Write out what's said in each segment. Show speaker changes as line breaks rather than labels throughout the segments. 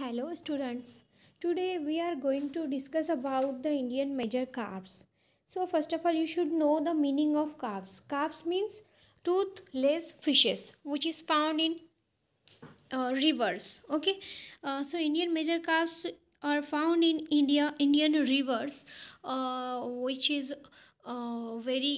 Hello students. Today we are going to discuss about the Indian major carbs. So first of all you should know the meaning of carbs. Carbs means toothless fishes which is found in uh, rivers. Okay. Uh, so Indian major carbs are found in India Indian rivers uh, which is uh, very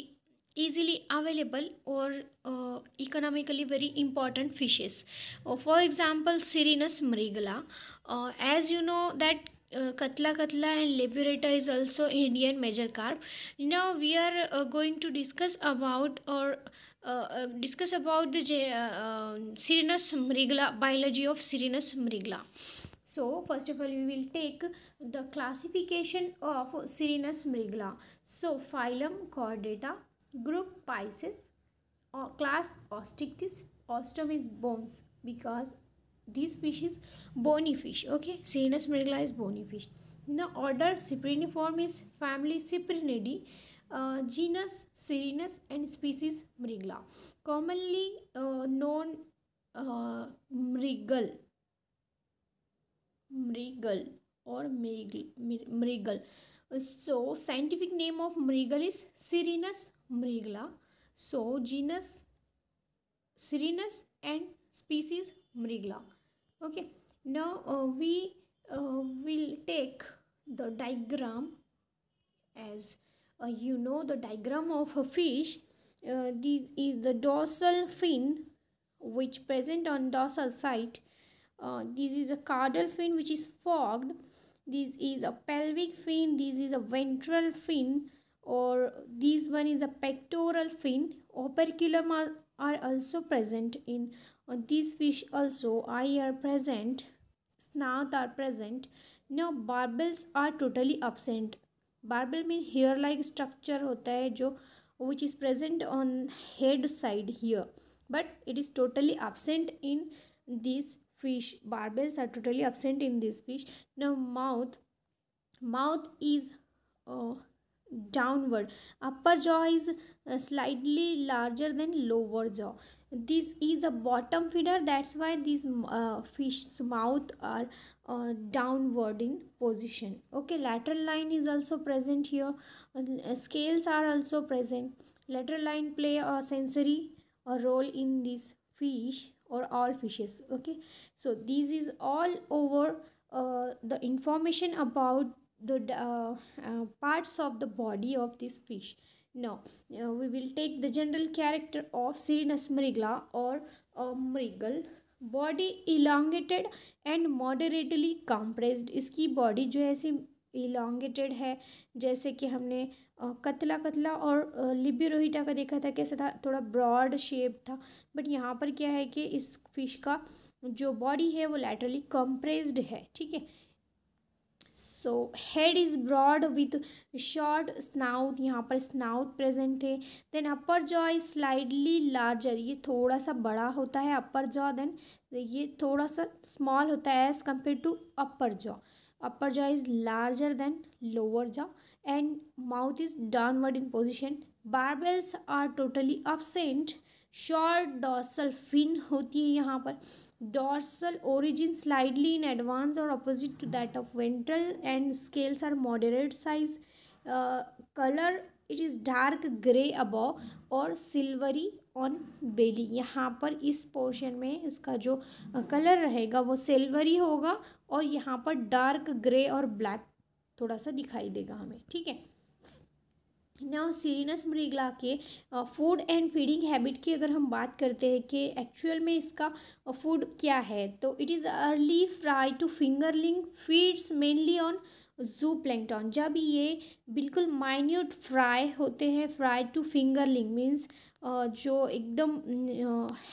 easily available or uh, economically very important fishes uh, for example sirinus mrigala uh, as you know that uh, Katla Katla and Liberator is also Indian major carp. Now we are uh, going to discuss about or uh, uh discuss about the uh, Sirinus um, mrigala biology of Sirinus mrigala. So first of all we will take the classification of Sirinus mrigala. So phylum Chordata Group Pisces or class Ostrictis. Ostrom means bones because this fish is bony fish. Okay, Sinus mergla is bony fish. The order Cypriniform is family Cyprinidae, uh, genus Sirenus and species Mrigla. Commonly uh, known uh, Mrigal. Mrigal or Mrigal. Mrigal. So scientific name of Mrigal is Sirenus Mrigla. So genus Syrinus and species Mrigla. Okay. Now uh, we uh, will take the diagram as uh, you know the diagram of a fish. Uh, this is the dorsal fin which present on dorsal side. Uh, this is a caudal fin which is fogged. This is a pelvic fin. This is a ventral fin or this one is a pectoral fin operculum are, are also present in uh, fish also eye are present snout are present now barbels are totally absent barbel mean hair like structure hota hai jo which is present on head side here but it is totally absent in this fish barbels are totally absent in this fish now mouth mouth is uh, downward upper jaw is uh, slightly larger than lower jaw this is a bottom feeder that's why these uh, fish's mouth are uh, downward in position okay lateral line is also present here uh, scales are also present lateral line play a sensory a role in this fish or all fishes okay so this is all over uh, the information about the uh, uh, parts of the body of this fish now uh, we will take the general character of Sirnas mrigla or uh, mrigal body elongated and moderately compressed इसकी body जो है ऐसी elongated है जैसे कि हमने कतला कतला और लिब्यूरोहिटा का देखा था कैसा था थोड़ा ब्रॉड शेप था बट यहाँ पर क्या है कि इस फिश का जो बॉडी है वो लैटरली कंप्रेस्ड है ठीक है so head is broad with short snout यहाँ पर स्नाउथ प्रेजेंट थे then upper jaw is slightly larger ये थोड़ा सा बड़ा होता है अपर जॉ देन ये थोड़ा सा स्मॉल होता है as compare to upper jaw upper jaw is larger than lower jaw and mouth is downward in position barbels are totally absent short dorsal fin होती है यहाँ पर dorsal origin slightly in advance और opposite to that of ventral and scales are moderate size colour it is dark grey above और silvery on belly यहाँ पर इस portion में इसका जो कलर uh, रहेगा वो सिल्वरी होगा और यहाँ पर डार्क ग्रे और ब्लैक थोड़ा सा दिखाई देगा हमें ठीक है ना सीरीनस मरीगला के फूड एंड फीडिंग हैबिट की अगर हम बात करते हैं कि एक्चुअल में इसका फूड क्या है तो it is early fry to fingerling feeds mainly on zooplankton जब ये बिल्कुल माइन्यूट फ्राई होते हैं फ्राई टू फिंगरलिंग मीन्स जो एकदम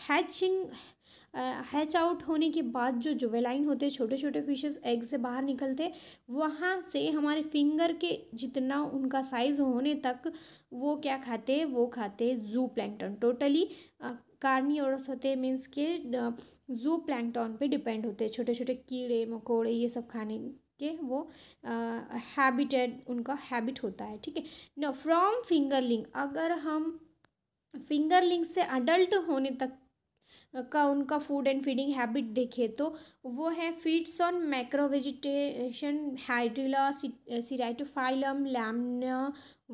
हैचिंग हैच आउट होने के बाद जो जुवेलाइन होते हैं छोटे छोटे फिशेस एग से बाहर निकलते वहाँ से हमारे फिंगर के जितना उनका साइज़ होने तक वो क्या खाते हैं वो खाते हैं जू प्लैंकटन टोटली कार्नी होते मीन्स के जू प्लैंकटॉन पे डिपेंड होते हैं छोटे छोटे कीड़े मकोड़े ये सब खाने के वो हैबिटेड उनका हैबिट होता है ठीक है न फ्रॉम फिंगरलिंग अगर हम फिंगरलिंग से अडल्ट होने तक का उनका फूड एंड फीडिंग हैबिट देखे तो वो है feeds on macro vegetation hydrilla ceratophyllum lemna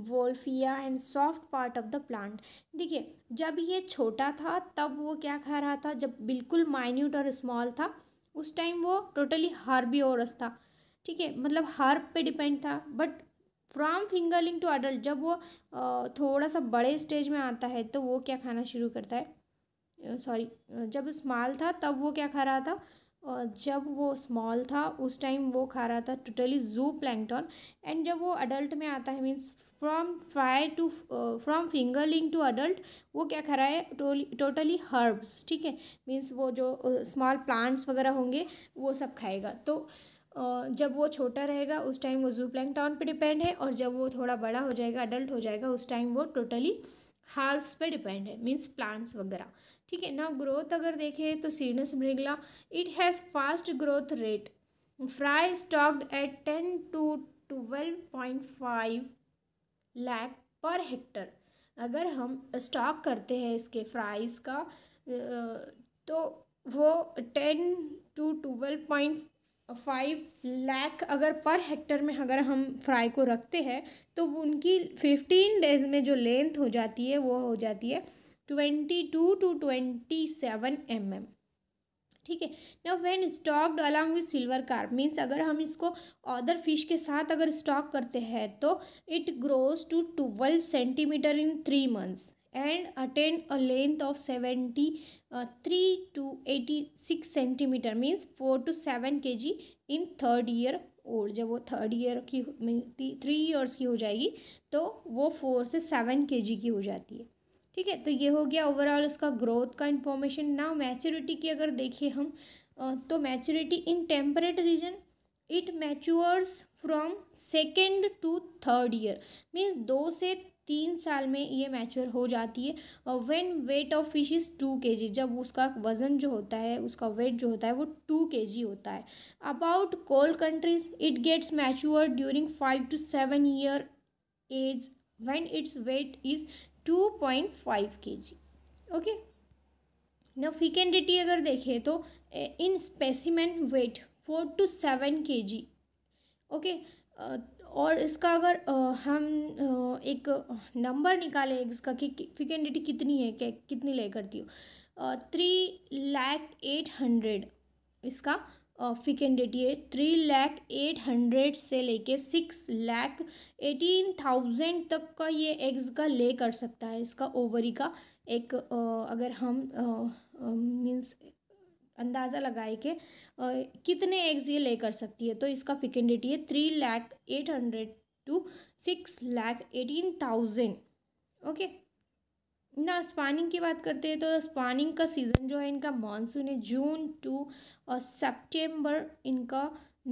wolffia and soft part of the plant देखिए जब ये छोटा था तब वो क्या खा रहा था जब बिल्कुल माइन्यूट और स्मॉल था उस टाइम वो टोटली हर्बियोरस था ठीक है मतलब हार पे डिपेंड था but from fingerling to adult जब वो uh, थोड़ा सा बड़े स्टेज में आता है तो वो क्या खाना शुरू करता है सॉरी जब स्मॉल था तब वो क्या खा रहा था और जब वो स्मॉल था उस टाइम वो खा रहा था टोटली जू प्लैंकटॉन एंड जब वो अडल्ट में आता है means from fry to from fingerling to adult वो क्या खा रहा है टोटली हर्ब्स ठीक है मीन्स वो जो स्मॉल प्लांट्स वगैरह होंगे वो सब खाएगा तो जब वो छोटा रहेगा उस टाइम वो जू प्लैंकटॉन पर डिपेंड है और जब वो थोड़ा बड़ा हो जाएगा अडल्ट हो जाएगा उस टाइम वो टोटली totally हार्ब्स पे डिपेंड है मीन्स प्लांट्स वगैरह ठीक है ना ग्रोथ अगर देखें तो cirrhinus mrigala it has fast growth rate fry stocked at ten to twelve point five lakh per hectare अगर हम स्टॉक करते हैं इसके फ्राइज़ का तो वो ten to twelve point five lakh अगर पर हेक्टर में अगर हम फ्राई को रखते हैं तो उनकी फिफ्टीन डेज में जो लेंथ हो जाती है वो हो जाती है twenty to two twenty seven M M ठीक है ना when stocked along with silver carp means अगर हम इसको अदर फिश के साथ अगर स्टॉक करते हैं तो it grows to twelve centimetre in three months and attained a length of seventy three to eighty six centimetre means four to seven K G in third year old जब वो third year की three years की हो जाएगी तो वो four से seven K जी की हो जाती है ठीक है तो ये हो गया ओवरऑल उसका ग्रोथ का इन्फॉर्मेशन ना मैच्योरिटी की अगर देखें हम तो maturity in temperate region it matures from second to third year means दो से तीन साल में ये मैच्योर हो जाती है when weight of fish is two K G जब उसका वज़न जो होता है उसका वेट जो होता है वो टू के जी होता है about cold countries it gets mature during five to seven year age when its weight is two point five K G okay न फिकेंडिटी अगर देखें तो in specimen weight four to seven K G okay और इसका अगर हम एक number निकालें इसका कि फिकेंडिटी कितनी है कि कितनी ले करती हो थ्री लैख एट हंड्रेड इसका फिकेंडिटी है थ्री लैख एट हंड्रेड से लेके सिक्स लैख एटीन थाउजेंड तक का ये एग्स का ले कर सकता है इसका ओवरी का एक अगर हम मीन्स अंदाज़ा लगाए कि कितने एग्ज़ ये ले कर सकती है तो इसका फिकेंडिटी है three lakh eight hundred to six lakh eighteen thousand okay ना स्पानिंग की बात करते हैं तो स्पानिंग का सीज़न जो है इनका मानसून है जून टू और सेप्टेम्बर इनका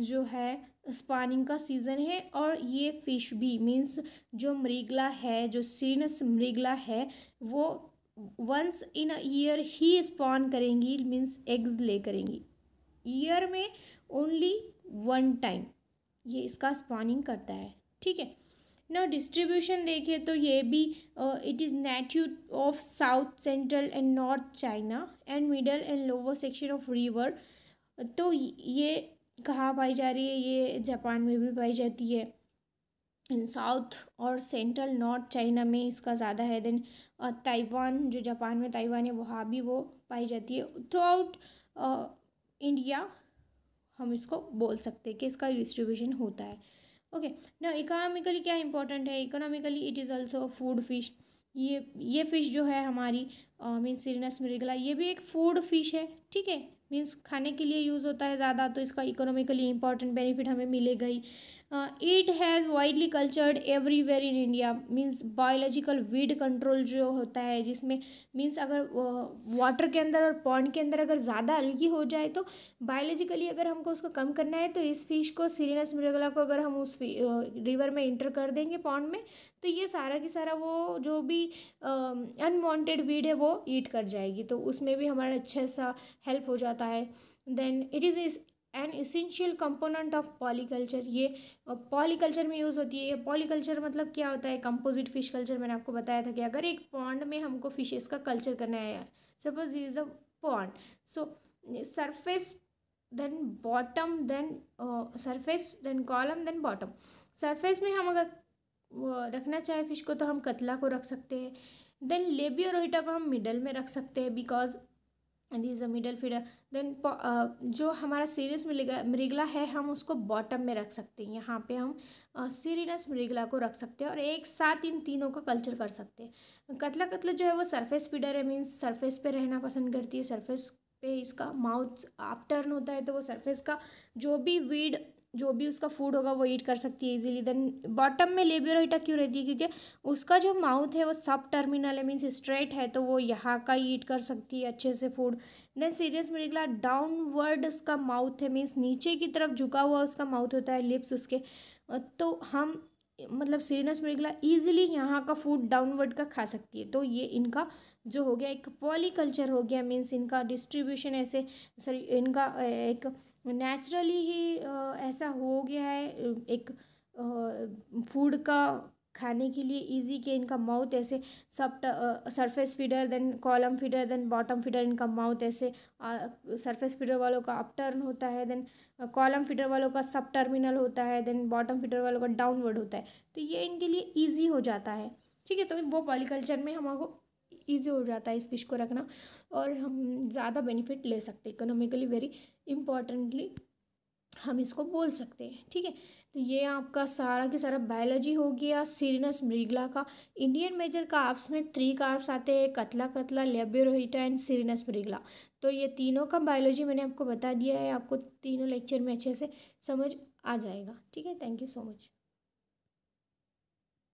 जो है स्पानिंग का सीज़न है और ये फ़िश भी मीन्स जो मृगला है जो सीनस मृगला है वो वंस इन अ ईयर ही स्पॉन करेंगी मीन्स एग्ज ले करेंगी ईयर में ओनली वन टाइम ये इसका स्पॉनिंग करता है ठीक है ना डिस्ट्रीब्यूशन देखें तो ये भी it is native of south central and north China and middle and lower section of river तो ये कहाँ पाई जा रही है ये जापान में भी पाई जाती है इन साउथ और सेंट्रल नॉर्थ चाइना में इसका ज़्यादा है देन ताइवान जो जापान में ताइवान है वहाँ भी वो पाई जाती है थ्रू आउट इंडिया हम इसको बोल सकते हैं कि इसका डिस्ट्रीब्यूशन होता है ओके ना इकोनॉमिकली क्या इंपॉर्टेंट है economically it is also food fish ये ये फ़िश जो है हमारी मीन सीरनस मृगला ये भी एक फूड फिश है ठीक है मीन्स खाने के लिए यूज़ होता है ज़्यादा तो इसका इकोनॉमिकली इंपॉर्टेंट बेनिफिट हमें मिलेगा ही it has widely cultured everywhere in India means biological weed control जो होता है जिसमें मीन्स अगर वाटर के अंदर और पॉन्ड के अंदर अगर ज़्यादा अलगी हो जाए तो बायोलॉजिकली अगर हमको उसको कम करना है तो इस फिश को सीरिनस मिर्गला को अगर हम उस रिवर में इंटर कर देंगे पॉन्ड में तो ये सारा की सारा वो जो भी अनवांटेड वीड है वो ईट कर जाएगी तो उसमें भी हमारा अच्छा सा हेल्प हो जाता है then it is is an essential component of polyculture ये पॉलीकल्चर में यूज़ होती है ये पॉलीकल्चर मतलब क्या होता है कंपोजिट फिश कल्चर मैंने आपको बताया था कि अगर एक पॉन्ड में हमको फिशेस का कल्चर करना है suppose is a pond so surface then bottom then surface then column then bottom surface में हम अगर रखना चाहे फ़िश को तो हम कतला को रख सकते हैं देन लेबी और रोहिटा को हम मिडल में रख सकते हैं because this a middle feeder then जो हमारा सीरियस मृगला है हम उसको बॉटम में रख सकते हैं यहाँ पे हम सीरियस uh, मृगला को रख सकते हैं और एक साथ इन तीनों का कल्चर कर सकते हैं कतला कतला जो है वो सरफेस फीडर है मीन्स सरफेस पे रहना पसंद करती है सरफेस पे इसका माउथ आप टर्न होता है तो वो सरफेस का जो भी वीड जो भी उसका फूड होगा वो ईट कर सकती है इजीली देन बॉटम में लेबियोराइटा क्यों रहती है क्योंकि उसका जो माउथ है वो सब टर्मिनल है मीन्स स्ट्रेट है तो वो यहाँ का ईट कर सकती है अच्छे से फूड देन सीरियस मेडिकला डाउनवर्ड उसका माउथ है मीन्स नीचे की तरफ झुका हुआ उसका माउथ होता है लिप्स उसके तो हम मतलब सीरियस मेडिकला ईजिली यहाँ का फूड डाउनवर्ड का खा सकती है तो ये इनका जो हो गया एक पॉलीकल्चर हो गया मीन्स इनका डिस्ट्रीब्यूशन ऐसे सॉरी इनका एक नेचुरली ही ऐसा हो गया है एक फूड का खाने के लिए इजी के इनका माउथ ऐसे सब surface feeder then column feeder then bottom feeder इनका माउथ ऐसे सरफेस फीडर वालों का अप टर्न होता है देन कॉलम फीडर वालों का सब टर्मिनल होता है देन बॉटम फीडर वालों का डाउनवर्ड होता है तो ये इनके लिए ईजी हो जाता है ठीक है तो वो पॉलीकल्चर में हमारे ईजी हो जाता है इस फिश को रखना और हम ज़्यादा बेनिफिट ले सकते इकोनॉमिकली वेरी इम्पॉर्टेंटली हम इसको बोल सकते हैं ठीक है तो ये आपका सारा की सारा बायोलॉजी हो गया सीरिनस मृगला का इंडियन मेजर कार्प्स में थ्री कार्प्स आते हैं कतला कतला लेब्योरोहिटा एंड सीरिनस मृगला तो ये तीनों का बायोलॉजी मैंने आपको बता दिया है आपको तीनों लेक्चर में अच्छे से समझ आ जाएगा ठीक है थैंक यू सो मच